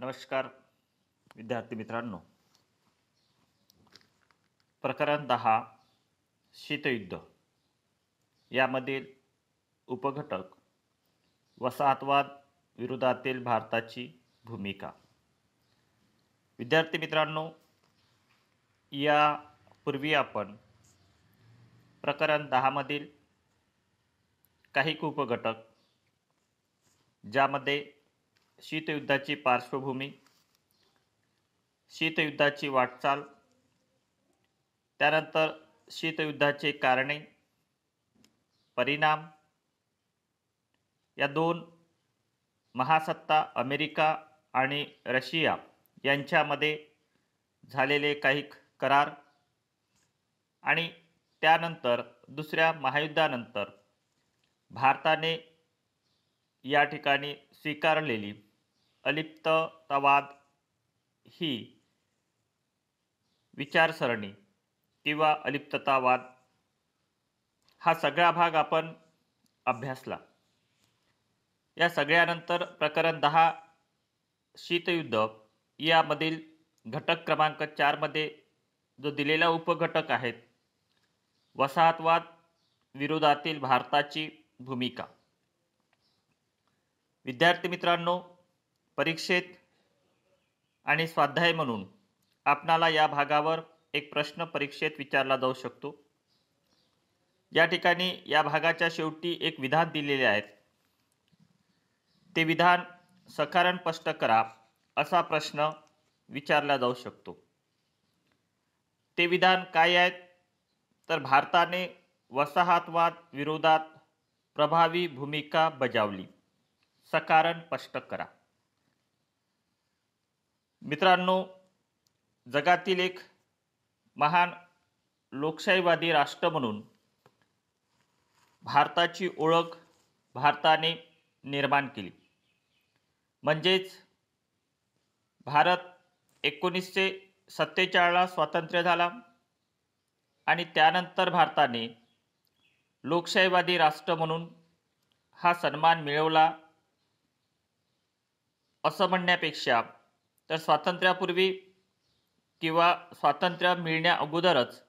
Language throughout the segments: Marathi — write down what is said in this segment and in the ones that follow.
नमस्कार विद्यार्थी मित्रांनो प्रकरण दहा शीतयुद्ध यामधील उपघटक वसाहतवाद विरोधातील भारताची भूमिका विद्यार्थी मित्रांनो यापूर्वी आपण प्रकरण दहामधील काही उपघटक ज्यामध्ये शीतयुद्धाची पार्श्वभूमी शीतयुद्धाची वाटचाल त्यानंतर शीतयुद्धाचे कारणे परिणाम या दोन महासत्ता अमेरिका आणि रशिया यांच्यामध्ये झालेले काही करार आणि त्यानंतर दुसऱ्या महायुद्धानंतर भारताने या ठिकाणी स्वीकारलेली अलिप्ततावाद ही विचारसरणी किंवा अलिप्ततावाद हा सगळा भाग आपण अभ्यासला या सगळ्यानंतर प्रकरण दहा शीतयुद्ध यामधील घटक क्रमांक चारमध्ये जो दिलेला उपघटक आहेत वसाहतवाद विरोधातील भारताची भूमिका विद्यार्थी मित्रांनो परीक्षेत आणि स्वाध्याय म्हणून आपणाला या भागावर एक प्रश्न परीक्षेत विचारला जाऊ शकतो या ठिकाणी या भागाच्या शेवटी एक विधान दिलेले आहेत ते विधान सकारण स्पष्ट करा असा प्रश्न विचारला जाऊ शकतो ते विधान काय आहेत तर भारताने वसाहतवाद विरोधात प्रभावी भूमिका बजावली सकारण स्पष्ट करा मित्रांनो जगातील एक महान लोकशाहीवादी राष्ट्र म्हणून भारताची ओळख भारताने निर्माण केली म्हणजेच भारत एकोणीसशे सत्तेचाळीसला स्वातंत्र्य झाला आणि त्यानंतर भारताने लोकशाहीवादी राष्ट्र म्हणून हा सन्मान मिळवला असं म्हणण्यापेक्षा तर स्वातंत्र्यापूर्वी किंवा स्वातंत्र्य मिळण्या अगोदरच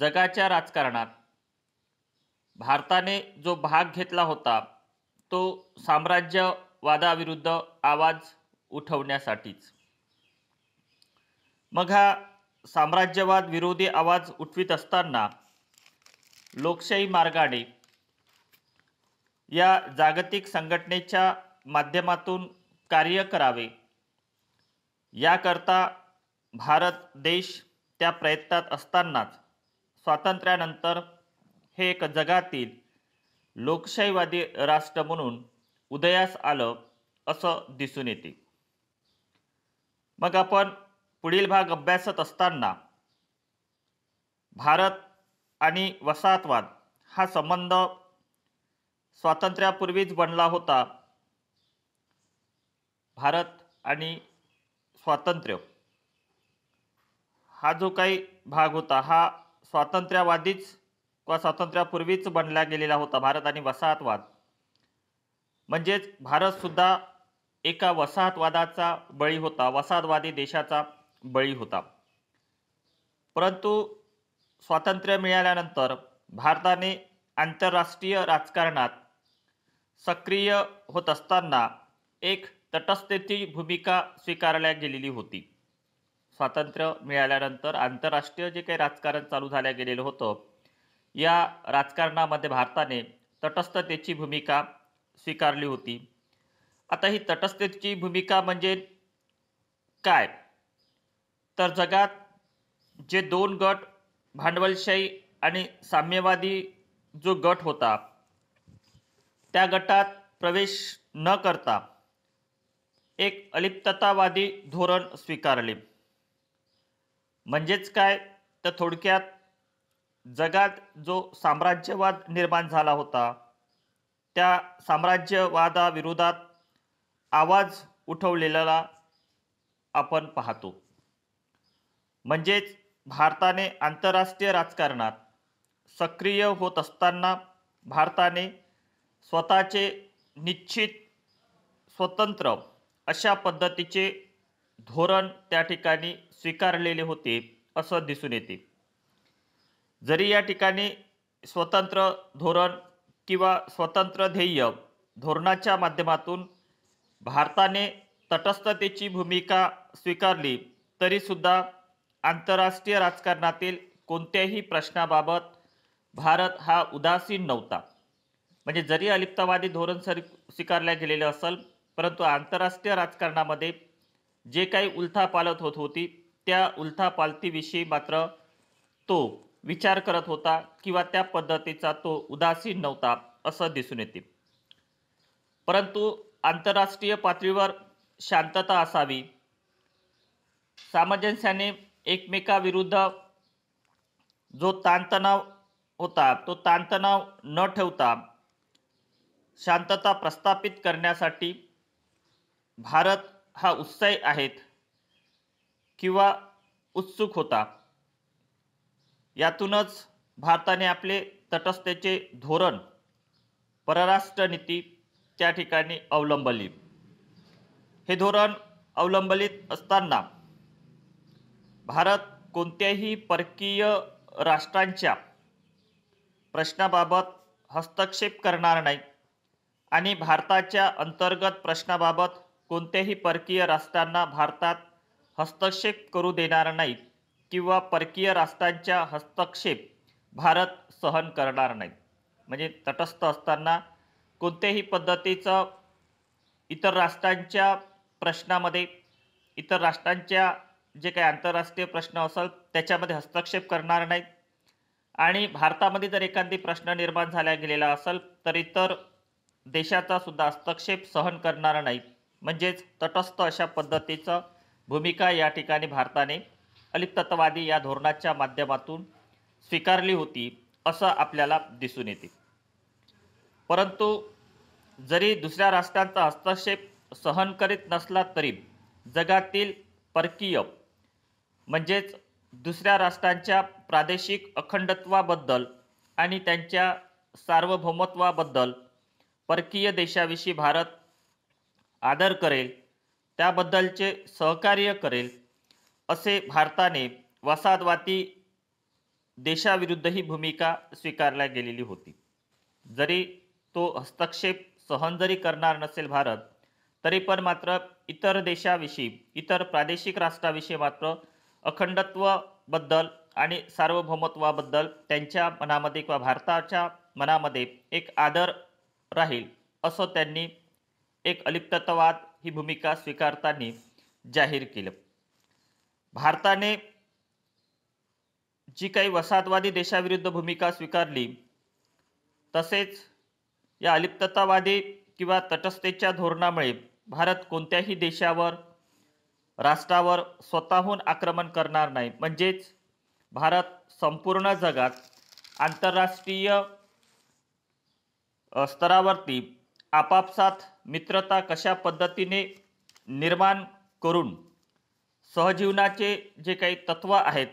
जगाच्या राजकारणात भारताने जो भाग घेतला होता तो साम्राज्यवादाविरुद्ध आवाज उठवण्यासाठीच मग हा साम्राज्यवाद विरोधी आवाज उठवित असताना लोकशाही मार्गाने या जागतिक संघटनेच्या माध्यमातून कार्य करावे याकरता भारत देश त्या प्रयत्नात असतानाच स्वातंत्र्यानंतर हे एक जगातील लोकशाहीवादी राष्ट्र म्हणून उदयास आलं असं दिसून येते मग आपण पुढील भाग अभ्यासत असताना भारत आणि वसाहतवाद हा संबंध स्वातंत्र्यापूर्वीच बनला होता भारत आणि स्वातंत्र्य हा जो काही भाग होता हा स्वातंत्र्यावादीच किंवा स्वातंत्र्यापूर्वीच बनला गेलेला होता भारत आणि वसाहतवाद म्हणजेच भारतसुद्धा एका वसाहतवादाचा बळी होता वसाहतवादी देशाचा बळी होता परंतु स्वातंत्र्य मिळाल्यानंतर भारताने आंतरराष्ट्रीय राजकारणात सक्रिय होत असताना एक तटस्थेची भूमिका स्वीकारल्या गेलेली होती स्वातंत्र्य मिळाल्यानंतर आंतरराष्ट्रीय जे काही राजकारण चालू झाल्या गेलेलं होतं या राजकारणामध्ये भारताने तटस्थतेची भूमिका स्वीकारली होती आता ही तटस्थतेची भूमिका म्हणजे काय तर जगात जे दोन गट भांडवलशाही आणि साम्यवादी जो गट होता त्या गटात प्रवेश न करता एक अलिप्ततावादी धोरण स्वीकारले म्हणजेच काय तर थोडक्यात जगात जो साम्राज्यवाद निर्माण झाला होता त्या साम्राज्यवादाविरोधात आवाज उठवलेला आपण पाहतो म्हणजेच भारताने आंतरराष्ट्रीय राजकारणात सक्रिय होत असताना भारताने स्वतःचे निश्चित स्वतंत्र अशा पद्धतीचे धोरण त्या ठिकाणी स्वीकारलेले होते असं दिसून येते जरी या ठिकाणी स्वतंत्र धोरण किंवा स्वतंत्र ध्येय धोरणाच्या माध्यमातून भारताने तटस्थतेची भूमिका स्वीकारली तरीसुद्धा आंतरराष्ट्रीय राजकारणातील कोणत्याही प्रश्नाबाबत भारत हा उदासीन नव्हता म्हणजे जरी अलिप्तवादी धोरण सर स्वीकारल्या गेलेलं असेल परंतु आंतरराष्ट्रीय राजकारणामध्ये जे काही उलथापालत होत होती त्या उलथापालतीविषयी मात्र तो विचार करत होता किंवा त्या पद्धतीचा तो उदासीन नव्हता असं दिसून येते परंतु आंतरराष्ट्रीय पातळीवर शांतता असावी सामंजस्याने एकमेकाविरुद्ध जो ताणतणाव होता तो ताणतणाव न ठेवता शांतता प्रस्थापित करण्यासाठी भारत हा उत्साही आहेत किंवा उत्सुक होता यातूनच भारताने आपले तटस्थेचे धोरण परराष्ट्र नीती त्या ठिकाणी अवलंबली हे धोरण अवलंबलीत असताना भारत कोणत्याही परकीय राष्ट्रांच्या प्रश्नाबाबत हस्तक्षेप करणार नाही आणि भारताच्या अंतर्गत प्रश्नाबाबत कोणत्याही परकीय राष्ट्रांना भारतात हस्तक्षेप करू देणार नाहीत किंवा परकीय राष्ट्रांच्या हस्तक्षेप भारत सहन करणार नाही म्हणजे तटस्थ असताना कोणत्याही पद्धतीचं इतर राष्ट्रांच्या प्रश्नामध्ये इतर राष्ट्रांच्या जे काही आंतरराष्ट्रीय प्रश्न असेल त्याच्यामध्ये हस्तक्षेप करणार नाही आणि भारतामध्ये जर एखादी प्रश्न निर्माण झाला गेलेला असेल तर इतर देशाचा सुद्धा हस्तक्षेप सहन करणार नाही म्हणजेच तटस्थ अशा पद्धतीचं भूमिका या ठिकाणी भारताने अलिप्ततवादी या धोरणाच्या माध्यमातून स्वीकारली होती असं आपल्याला दिसून येते परंतु जरी दुसऱ्या राष्ट्रांचा हस्तक्षेप सहन करीत नसला तरी जगातील परकीय म्हणजेच दुसऱ्या राष्ट्रांच्या प्रादेशिक अखंडत्वाबद्दल आणि त्यांच्या सार्वभौमत्वाबद्दल परकीय देशाविषयी भारत आदर करेल त्याबद्दलचे सहकार्य करेल असे भारताने वसाहतवादी देशाविरुद्धही भूमिका स्वीकारल्या गेलेली होती जरी तो हस्तक्षेप सहन जरी करणार नसेल भारत तरी पण मात्र इतर देशाविषयी इतर प्रादेशिक राष्ट्राविषयी मात्र अखंडत्वाबद्दल आणि सार्वभौमत्वाबद्दल त्यांच्या मनामध्ये किंवा भारताच्या मनामध्ये एक आदर राहील असं त्यांनी एक अलिप्ततावाद ही भूमिका स्वीकारताना जाहीर केलं भारताने जी काही वसाहतवादी देशाविरुद्ध भूमिका स्वीकारली तसेच या अलिप्ततावादी किंवा तटस्थेच्या धोरणामुळे भारत कोणत्याही देशावर राष्ट्रावर स्वतःहून आक्रमण करणार नाही म्हणजेच भारत संपूर्ण जगात आंतरराष्ट्रीय स्तरावरती आपापसात मित्रता कशा पद्धतीने निर्माण करून सहजीवनाचे जे काही तत्त्व आहेत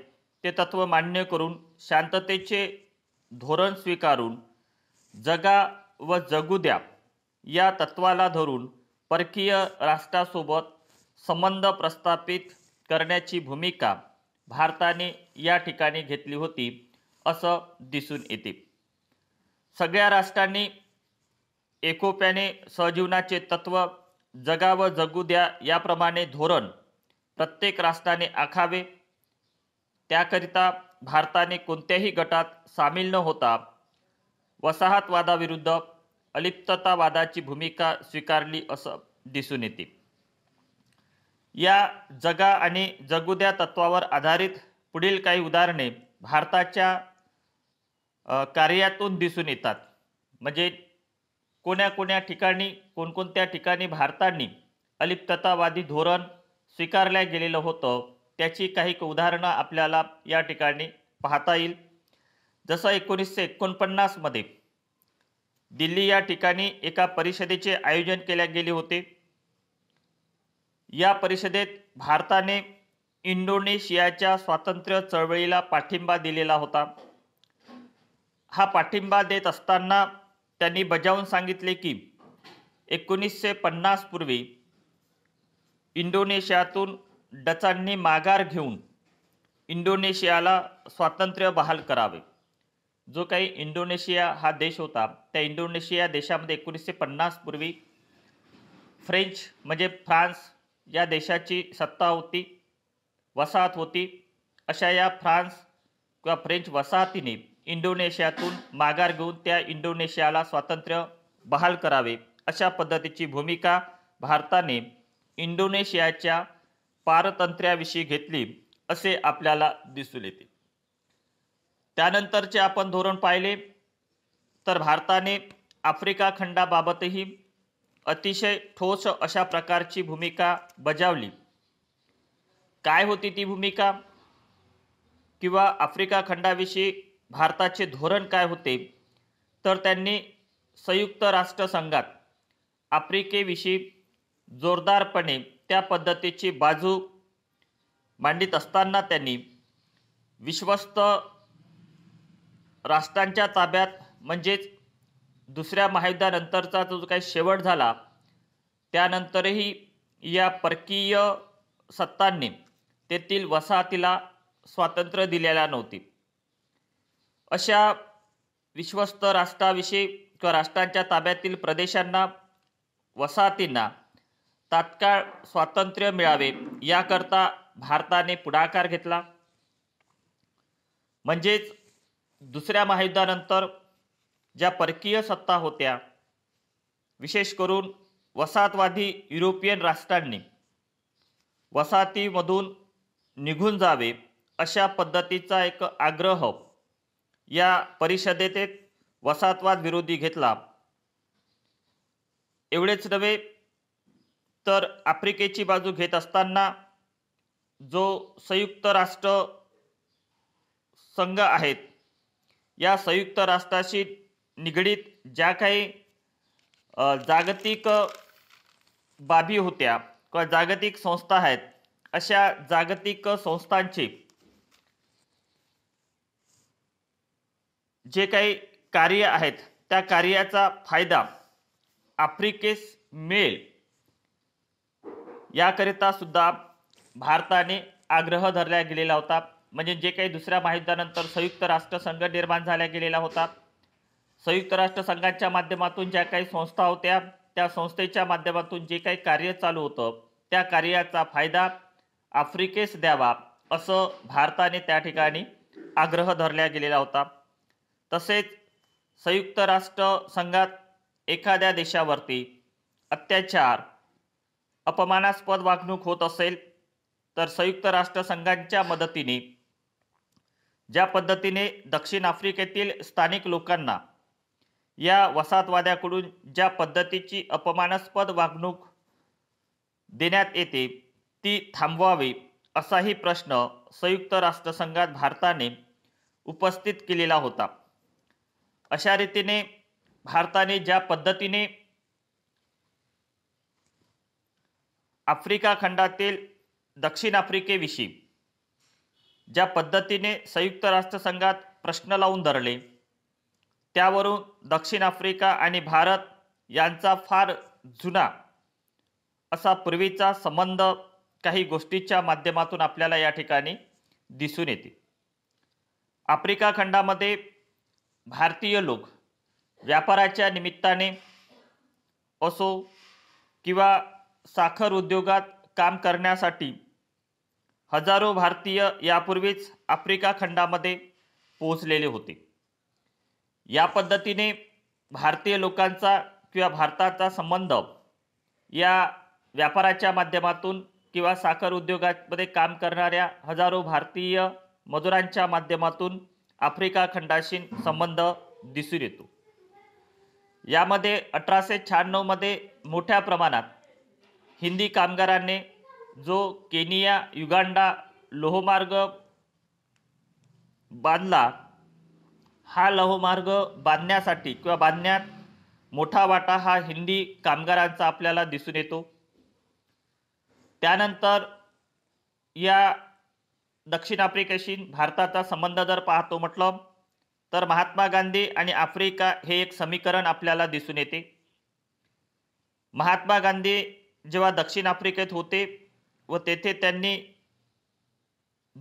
ते तत्त्व मान्य करून शांततेचे धोरण स्वीकारून जगा व जगू द्या या तत्वाला धरून परकीय राष्ट्रासोबत संबंध प्रस्थापित करण्याची भूमिका भारताने या ठिकाणी घेतली होती असं दिसून येते सगळ्या राष्ट्रांनी एकोप्याने सहजीवनाचे तत्व जगाव जगू द्या याप्रमाणे धोरण प्रत्येक राष्ट्राने आखावे त्याकरिता भारताने कोणत्याही गटात सामील न होता वसाहतवादाविरुद्ध अलिप्ततावादाची भूमिका स्वीकारली असं दिसून येते या जगा आणि जगुद्या तत्वावर आधारित पुढील काही उदाहरणे भारताच्या कार्यातून दिसून येतात म्हणजे कोण्या कोण्या ठिकाणी कोणकोणत्या ठिकाणी भारताने अलिप्ततावादी धोरण स्वीकारल्या गेलेलं होतं त्याची काही उदाहरणं आपल्याला या ठिकाणी पाहता येईल जसं एकोणीसशे एकोणपन्नासमध्ये दिल्ली या ठिकाणी एका परिषदेचे आयोजन केले गेले होते या परिषदेत भारताने इंडोनेशियाच्या स्वातंत्र्य चळवळीला पाठिंबा दिलेला होता हा पाठिंबा देत असताना त्यांनी बजावून सांगितले की एकोणीसशे पन्नासपूर्वी पूर्वी इंडोनेशियातून डचांनी माघार घेऊन इंडोनेशियाला स्वातंत्र्य बहाल करावे जो काही इंडोनेशिया हा देश होता त्या इंडोनेशिया देशामध्ये एकोणीसशे पन्नासपूर्वी पूर्वी फ्रेंच म्हणजे फ्रान्स या देशाची सत्ता होती वसाहत होती अशा या फ्रान्स किंवा फ्रेंच वसाहतीने इंडोनेशियातून माघार घेऊन त्या इंडोनेशियाला स्वातंत्र्य बहाल करावे अशा पद्धतीची भूमिका भारताने इंडोनेशियाच्या पारतंत्र्याविषयी घेतली असे आपल्याला दिसून येते त्यानंतरचे आपण धोरण पाहिले तर भारताने आफ्रिका खंडाबाबतही अतिशय ठोस अशा प्रकारची भूमिका बजावली काय होती ती भूमिका किंवा आफ्रिका खंडाविषयी भारताचे धोरण काय होते तर त्यांनी संयुक्त राष्ट्रसंघात आफ्रिकेविषयी जोरदारपणे त्या पद्धतीची बाजू मांडित असताना त्यांनी विश्वस्त राष्ट्रांच्या ताब्यात म्हणजेच दुसऱ्या महायुद्धानंतरचा जो काही शेवट झाला त्यानंतरही या परकीय सत्तांनी तेथील वसाहतीला स्वातंत्र्य दिलेला नव्हती अशा विश्वस्त राष्ट्राविषयी किंवा राष्ट्रांच्या ताब्यातील प्रदेशांना वसाहतींना तात्काळ स्वातंत्र्य मिळावे याकरता भारताने पुढाकार घेतला म्हणजेच दुसऱ्या महायुद्धानंतर ज्या परकीय सत्ता होत्या विशेष करून वसाहतवादी युरोपियन राष्ट्रांनी वसाहतीमधून निघून जावे अशा पद्धतीचा एक आग्रह हो। या परिषदेत एक वसाहतवाद विरोधी घेतला एवढेच नव्हे तर आफ्रिकेची बाजू घेत असताना जो संयुक्त राष्ट्र संघ आहेत या संयुक्त राष्ट्राशी निगडीत ज्या काही जागतिक बाबी होत्या किंवा जागतिक संस्था आहेत अशा जागतिक संस्थांची जे काही कार्य आहेत त्या कार्याचा फायदा आफ्रिकेस मिळेल याकरिता सुद्धा भारताने आग्रह धरला गेलेला होता म्हणजे जे काही दुसऱ्या महायुद्धानंतर संयुक्त राष्ट्रसंघ निर्माण झाला गेलेला होता संयुक्त राष्ट्रसंघाच्या माध्यमातून ज्या काही संस्था होत्या त्या संस्थेच्या माध्यमातून जे काही कार्य चालू होतं त्या कार्याचा फायदा आफ्रिकेस द्यावा असं भारताने त्या ठिकाणी आग्रह धरला गेलेला होता तसेच संयुक्त राष्ट्र संघात एखाद्या देशावरती अत्याचार अपमानास्पद वागणूक होत असेल तर संयुक्त संघांच्या मदतीने ज्या पद्धतीने दक्षिण आफ्रिकेतील स्थानिक लोकांना या वसाहतवाद्याकडून ज्या पद्धतीची अपमानास्पद वागणूक देण्यात येते ती थांबवावी असाही प्रश्न संयुक्त राष्ट्रसंघात भारताने उपस्थित केलेला होता अशा रीतीने भारताने ज्या पद्धतीने आफ्रिका खंडातील दक्षिण आफ्रिकेविषयी ज्या पद्धतीने संयुक्त राष्ट्रसंघात प्रश्न लावून धरले त्यावरून दक्षिण आफ्रिका आणि भारत यांचा फार जुना असा पूर्वीचा संबंध काही गोष्टीच्या माध्यमातून आपल्याला या ठिकाणी दिसून येते आफ्रिका खंडामध्ये भारतीय लोक व्यापाराच्या निमित्ताने असो किंवा साखर उद्योगात काम करण्यासाठी हजारो भारतीय यापूर्वीच आफ्रिका खंडामध्ये पोहोचलेले होते या पद्धतीने भारतीय लोकांचा किंवा भारताचा संबंध या व्यापाराच्या माध्यमातून किंवा साखर उद्योगामध्ये काम करणाऱ्या हजारो भारतीय मजुरांच्या माध्यमातून आफ्रिका खंडाशी संबंध दिसून येतो यामध्ये अठराशे शहाण्णवमध्ये मोठ्या प्रमाणात हिंदी कामगारांनी जो केनिया युगांडा लोहमार्ग बांधला हा लोहमार्ग बांधण्यासाठी किंवा बांधण्यात मोठा वाटा हा हिंदी कामगारांचा आपल्याला दिसून येतो त्यानंतर या दक्षिण आफ्रिकेशी भारताचा संबंध जर पाहतो म्हटलं तर महात्मा गांधी आणि आफ्रिका हे एक समीकरण आपल्याला दिसून येते महात्मा गांधी जेव्हा दक्षिण आफ्रिकेत होते व तेथे त्यांनी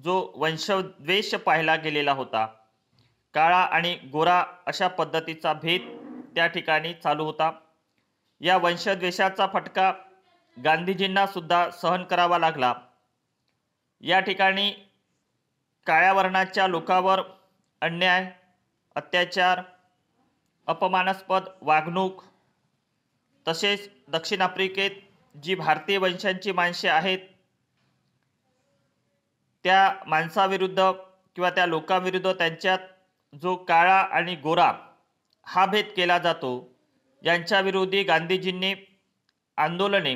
जो वंशद्वेष पाहिला गेलेला होता काळा आणि गोरा अशा पद्धतीचा भेद त्या ठिकाणी चालू होता या वंशद्वेषाचा फटका गांधीजींना सुद्धा सहन करावा लागला या ठिकाणी काळ्या वर्णाच्या लोकांवर अन्याय अत्याचार अपमानास्पद वागणूक तसेच दक्षिण आफ्रिकेत जी भारतीय वंशांची माणसे आहेत त्या माणसाविरुद्ध किंवा त्या लोकांविरुद्ध त्यांच्यात जो काळा आणि गोरा हा भेद केला जातो यांच्याविरोधी गांधीजींनी आंदोलने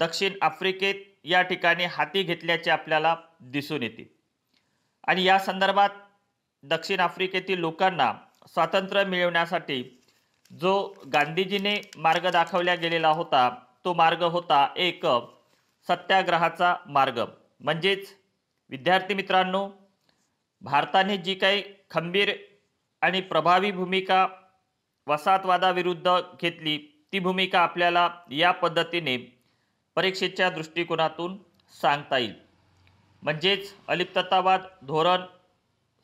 दक्षिण आफ्रिकेत या ठिकाणी हाती घेतल्याचे आपल्याला दिसून येते आणि या संदर्भात दक्षिण आफ्रिकेतील लोकांना स्वातंत्र्य मिळवण्यासाठी जो गांधीजीने मार्ग दाखवला गेलेला होता तो मार्ग होता एक सत्याग्रहाचा मार्ग म्हणजेच विद्यार्थी मित्रांनो भारताने जी काही खंबीर आणि प्रभावी भूमिका वसाहतवादाविरुद्ध घेतली ती भूमिका आपल्याला या पद्धतीने परीक्षेच्या दृष्टिकोनातून सांगता येईल म्हणजेच अलिप्ततावाद धोरण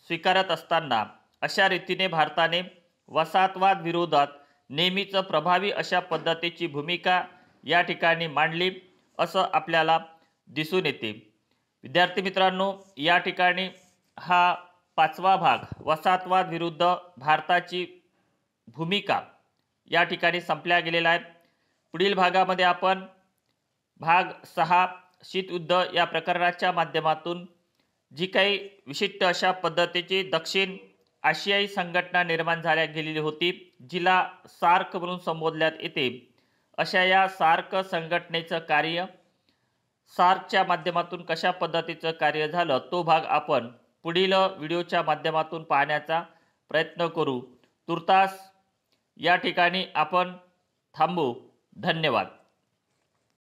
स्वीकारत असताना अशा रीतीने भारताने वसाहतवाद विरोधात नेहमीच प्रभावी अशा पद्धतीची भूमिका या ठिकाणी मांडली असं आपल्याला दिसून येते विद्यार्थी मित्रांनो या ठिकाणी हा पाचवा भाग वसाहतवाद विरुद्ध भारताची भूमिका या ठिकाणी संपल्या गेलेला आहे पुढील भागामध्ये आपण भाग सहा शीतयुद्ध या प्रकरणाच्या माध्यमातून जी काही विशिष्ट अशा पद्धतीची दक्षिण आशियाई संघटना निर्माण झाल्या गेलेली होती जिला सार्क म्हणून संबोधण्यात येते अशा या सार्क संघटनेचं कार्य सार्कच्या माध्यमातून कशा पद्धतीचं कार्य झालं तो भाग आपण पुढील व्हिडिओच्या माध्यमातून पाहण्याचा प्रयत्न करू तुर्तास या ठिकाणी आपण थांबू धन्यवाद